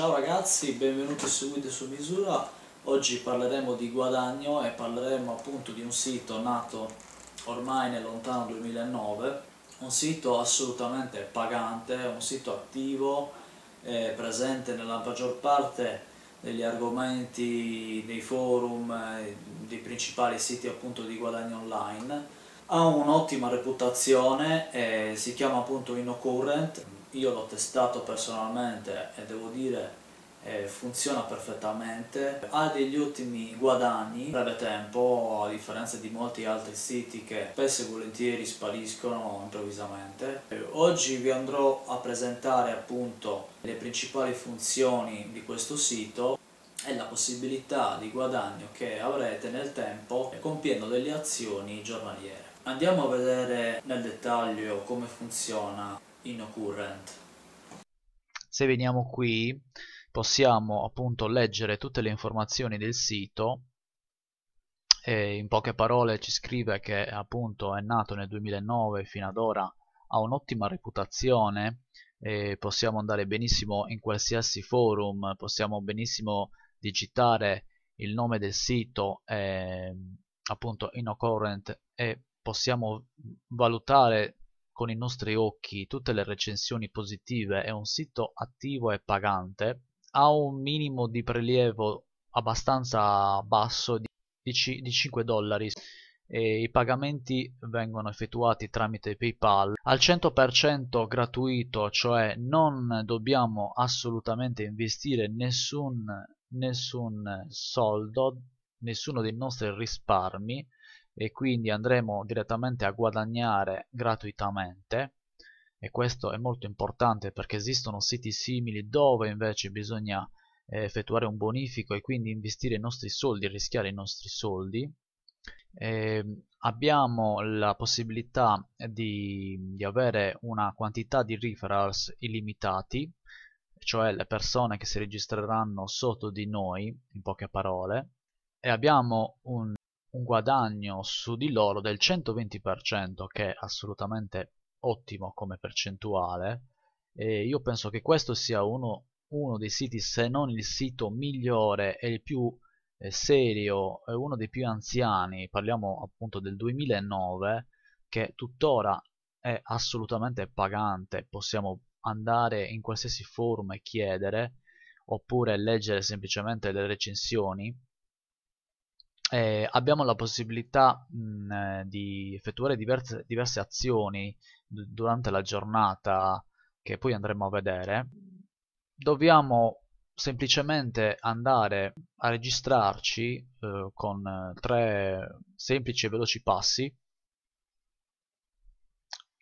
Ciao ragazzi, benvenuti su Guide su Misura. Oggi parleremo di guadagno e parleremo appunto di un sito nato ormai nel lontano 2009, un sito assolutamente pagante, un sito attivo, eh, presente nella maggior parte degli argomenti, dei forum, eh, dei principali siti appunto di guadagno online. Ha un'ottima reputazione, eh, si chiama appunto InnoCurrent, io l'ho testato personalmente e devo dire eh, funziona perfettamente, ha degli ottimi guadagni in breve tempo a differenza di molti altri siti che spesso e volentieri spariscono improvvisamente. Eh, oggi vi andrò a presentare appunto le principali funzioni di questo sito e la possibilità di guadagno che avrete nel tempo compiendo delle azioni giornaliere. Andiamo a vedere nel dettaglio come funziona in InnoCurrent. Se veniamo qui possiamo appunto leggere tutte le informazioni del sito e in poche parole ci scrive che appunto è nato nel 2009 fino ad ora ha un'ottima reputazione possiamo andare benissimo in qualsiasi forum possiamo benissimo digitare il nome del sito eh, appunto InnoCurrent e possiamo valutare con i nostri occhi tutte le recensioni positive è un sito attivo e pagante, ha un minimo di prelievo abbastanza basso di, di, di 5 dollari e i pagamenti vengono effettuati tramite PayPal al 100% gratuito, cioè non dobbiamo assolutamente investire nessun, nessun soldo, nessuno dei nostri risparmi e quindi andremo direttamente a guadagnare gratuitamente e questo è molto importante perché esistono siti simili dove invece bisogna eh, effettuare un bonifico e quindi investire i nostri soldi, rischiare i nostri soldi eh, abbiamo la possibilità di, di, avere una quantità di referrals illimitati, cioè le persone che si registreranno sotto di noi, in poche parole, e abbiamo un un guadagno su di loro del 120%, che è assolutamente ottimo come percentuale, e io penso che questo sia uno, uno dei siti, se non il sito migliore e il più eh, serio, è eh, uno dei più anziani, parliamo appunto del 2009, che tuttora è assolutamente pagante, possiamo andare in qualsiasi forum e chiedere, oppure leggere semplicemente le recensioni, eh, abbiamo la possibilità mh, eh, di effettuare diverse, diverse azioni durante la giornata che poi andremo a vedere, dobbiamo semplicemente andare a registrarci eh, con eh, tre semplici e veloci passi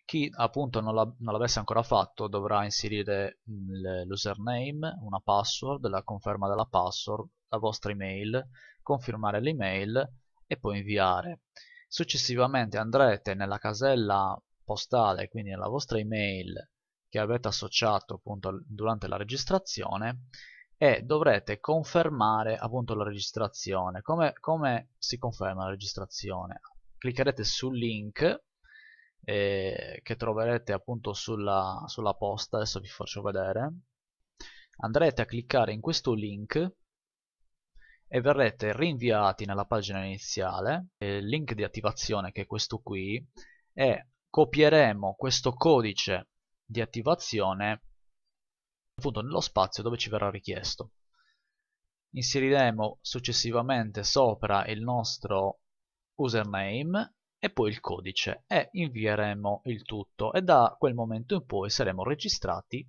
chi appunto non, non l'avesse ancora fatto dovrà inserire l'username, una password, la conferma della password, la vostra email, confermare l'email e poi inviare. Successivamente andrete nella casella postale, quindi nella vostra email che avete associato appunto durante la registrazione e dovrete confermare appunto la registrazione. Come, come si conferma la registrazione? Cliccherete sul link eh, che troverete appunto sulla, sulla posta, adesso vi faccio vedere, andrete a cliccare in questo link e verrete rinviati nella pagina iniziale, il link di attivazione che è questo qui, e copieremo questo codice di attivazione appunto nello spazio dove ci verrà richiesto. Inseriremo successivamente sopra il nostro username e poi il codice e invieremo il tutto e da quel momento in poi saremo registrati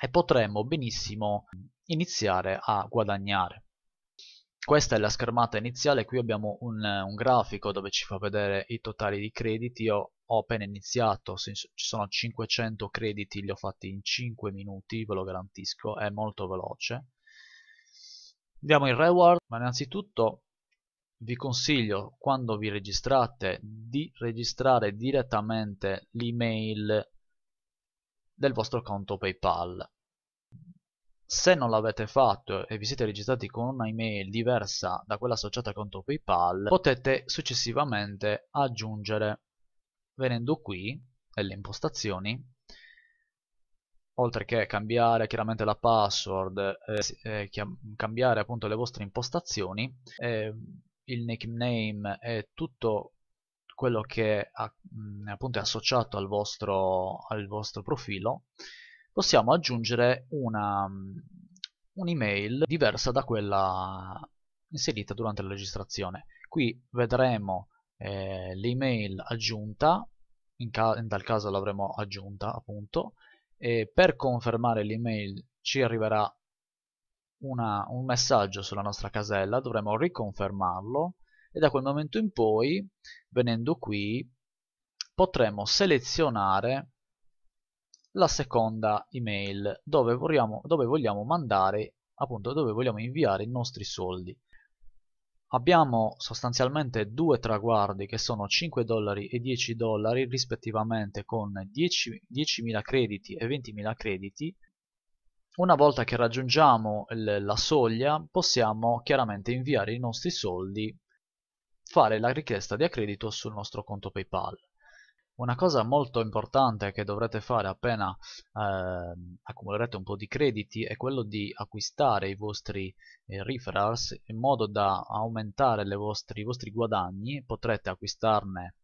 e potremo benissimo iniziare a guadagnare. Questa è la schermata iniziale, qui abbiamo un, un grafico dove ci fa vedere i totali di crediti, io ho appena iniziato, ci sono 500 crediti, li ho fatti in 5 minuti, ve lo garantisco, è molto veloce. Andiamo in reward, ma innanzitutto vi consiglio quando vi registrate di registrare direttamente l'email del vostro conto PayPal. Se non l'avete fatto e vi siete registrati con una email diversa da quella associata al conto PayPal, potete successivamente aggiungere, venendo qui, nelle impostazioni, oltre che cambiare chiaramente la password, eh, eh, cambiare appunto le vostre impostazioni, eh, il nickname e tutto quello che ha, mm, appunto è associato al vostro, al vostro profilo, possiamo aggiungere una, mm, un'email diversa da quella inserita durante la registrazione. Qui vedremo eh, l'email aggiunta, in, ca in tal caso l'avremo aggiunta appunto, e per confermare l'email ci arriverà una, un messaggio sulla nostra casella, dovremo riconfermarlo e da quel momento in poi, venendo qui, potremo selezionare la seconda email dove vogliamo, dove vogliamo mandare, appunto dove vogliamo inviare i nostri soldi. Abbiamo sostanzialmente due traguardi che sono 5 dollari e 10 dollari rispettivamente con 10.000 crediti e 20.000 crediti una volta che raggiungiamo la soglia possiamo chiaramente inviare i nostri soldi, fare la richiesta di accredito sul nostro conto PayPal. Una cosa molto importante che dovrete fare appena eh, accumulerete un po' di crediti è quello di acquistare i vostri eh, referrals in modo da aumentare vostri, i vostri guadagni, potrete acquistarne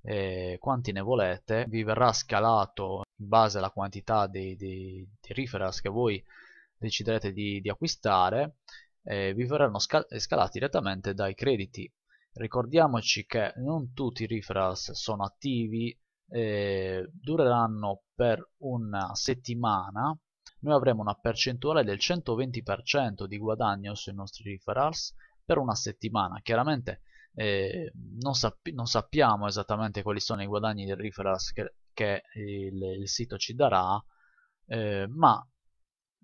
eh, quanti ne volete, vi verrà scalato in base alla quantità dei, dei, dei referrals che voi deciderete di, di acquistare eh, vi verranno scal scalati direttamente dai crediti ricordiamoci che non tutti i referrals sono attivi eh, dureranno per una settimana noi avremo una percentuale del 120% di guadagno sui nostri referrals per una settimana chiaramente eh, non, sappi non, sappiamo esattamente quali sono i guadagni del referrals che che il, il sito ci darà, eh, ma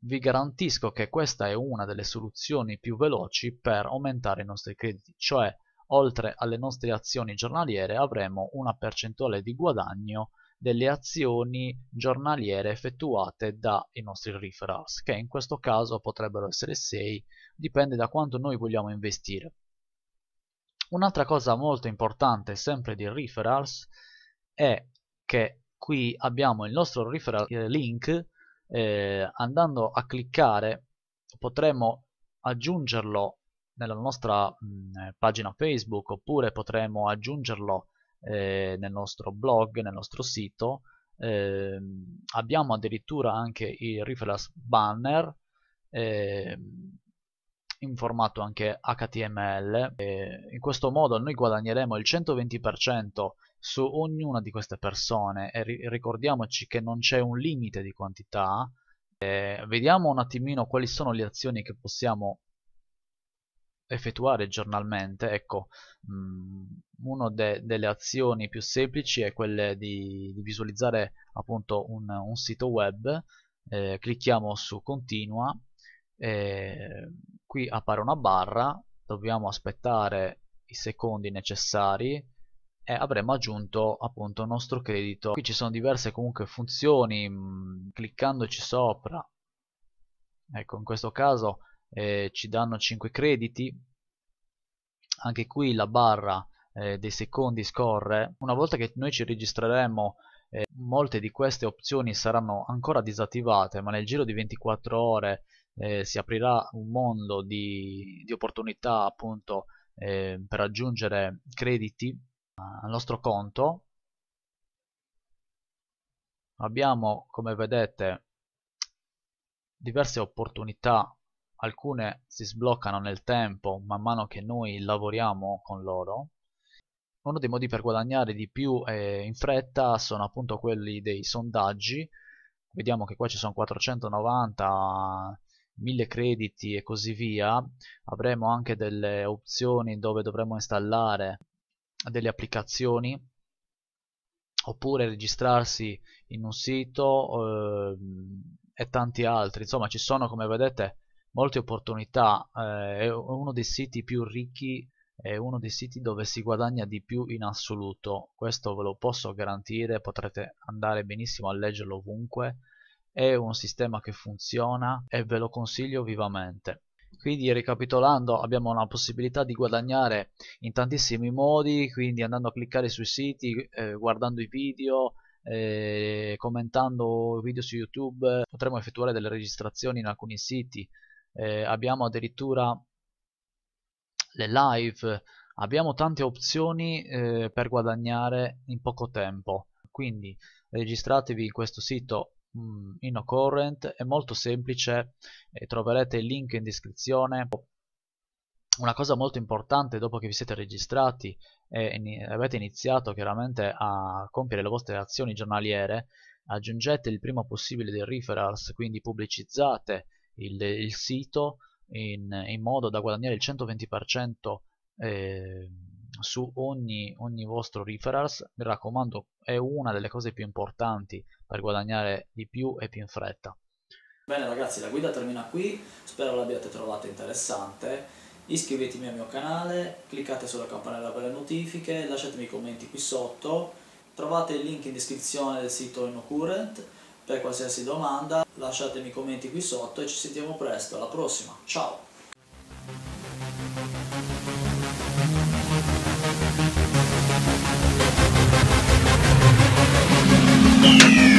vi garantisco che questa è una delle soluzioni più veloci per aumentare i nostri crediti, cioè oltre alle nostre azioni giornaliere avremo una percentuale di guadagno delle azioni giornaliere effettuate dai nostri referrals, che in questo caso potrebbero essere 6, dipende da quanto noi vogliamo investire. Un'altra cosa molto importante sempre di referrals è che qui abbiamo il nostro referral eh, link eh, andando a cliccare potremo aggiungerlo nella nostra mh, mm, eh, pagina Facebook oppure potremo aggiungerlo eh, nel nostro blog, nel nostro sito eh, abbiamo addirittura anche il referral banner ehm, in formato anche HTML eh, in questo modo noi guadagneremo il 120% su ognuna di queste persone e ri ricordiamoci che non c'è un limite di quantità, eh, vediamo un attimino quali sono le azioni che possiamo effettuare giornalmente, ecco, mm, una de delle azioni più semplici è quella di, di visualizzare appunto un, un sito web, eh, clicchiamo su continua, eh, qui appare una barra, dobbiamo aspettare i secondi necessari e avremo aggiunto appunto il nostro credito qui ci sono diverse comunque funzioni mh, mm, cliccandoci sopra ecco in questo caso eh, ci danno 5 crediti anche qui la barra eh, dei secondi scorre una volta che noi ci registreremo eh, molte di queste opzioni saranno ancora disattivate ma nel giro di 24 ore eh, si aprirà un mondo di, di opportunità appunto eh, per aggiungere crediti al nostro conto abbiamo come vedete diverse opportunità alcune si sbloccano nel tempo man mano che noi lavoriamo con loro uno dei modi per guadagnare di più eh, in fretta sono appunto quelli dei sondaggi vediamo che qua ci sono 490 1000 crediti e così via avremo anche delle opzioni dove dovremo installare delle applicazioni oppure registrarsi in un sito eh, e tanti altri insomma ci sono come vedete molte opportunità eh, è uno dei siti più ricchi è uno dei siti dove si guadagna di più in assoluto questo ve lo posso garantire potrete andare benissimo a leggerlo ovunque è un sistema che funziona e ve lo consiglio vivamente quindi ricapitolando abbiamo la possibilità di guadagnare in tantissimi modi, quindi andando a cliccare sui siti, eh, guardando i video, eh, commentando video su YouTube, potremo effettuare delle registrazioni in alcuni siti, eh, abbiamo addirittura le live, abbiamo tante opzioni eh, per guadagnare in poco tempo. Quindi registratevi in questo sito Mm, in InnoCurrent, è molto semplice, eh, troverete il link in descrizione. Una cosa molto importante dopo che vi siete registrati e in avete iniziato chiaramente a compiere le vostre azioni giornaliere, aggiungete il prima possibile dei referrals, quindi pubblicizzate il, il sito in, in, modo da guadagnare il 120% eh, su ogni, ogni vostro referrals, mi raccomando è una delle cose più importanti per guadagnare di più e più in fretta. Bene ragazzi, la guida termina qui, spero l'abbiate trovata interessante. Iscrivetevi al mio canale, cliccate sulla campanella per le notifiche, lasciatemi i commenti qui sotto, trovate il link in descrizione del sito InnoCurrent per qualsiasi domanda, lasciatemi i commenti qui sotto e ci sentiamo presto, alla prossima, ciao! Yeah.